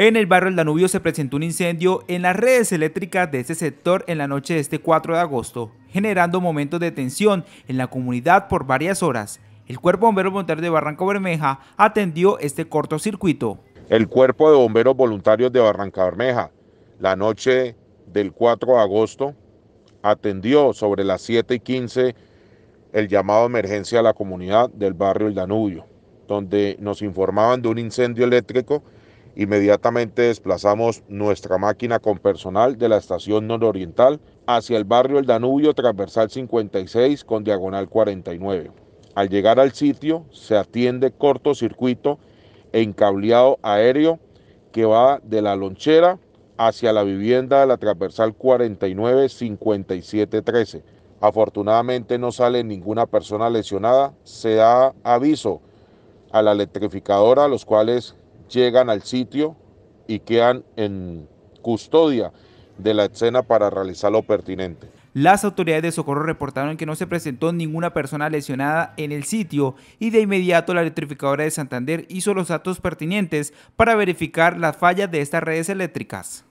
En el barrio El Danubio se presentó un incendio en las redes eléctricas de este sector en la noche de este 4 de agosto, generando momentos de tensión en la comunidad por varias horas. El Cuerpo Bomberos Voluntarios de Barranca Bermeja atendió este cortocircuito. El Cuerpo de Bomberos Voluntarios de Barranca Bermeja, la noche del 4 de agosto, atendió sobre las 7 y 15 el llamado de emergencia a la comunidad del barrio El Danubio, donde nos informaban de un incendio eléctrico Inmediatamente desplazamos nuestra máquina con personal de la estación nororiental hacia el barrio El Danubio transversal 56 con diagonal 49. Al llegar al sitio se atiende cortocircuito en cableado aéreo que va de la lonchera hacia la vivienda de la transversal 49 57 13. Afortunadamente no sale ninguna persona lesionada. Se da aviso a la electrificadora, los cuales llegan al sitio y quedan en custodia de la escena para realizar lo pertinente. Las autoridades de socorro reportaron que no se presentó ninguna persona lesionada en el sitio y de inmediato la electrificadora de Santander hizo los datos pertinentes para verificar las fallas de estas redes eléctricas.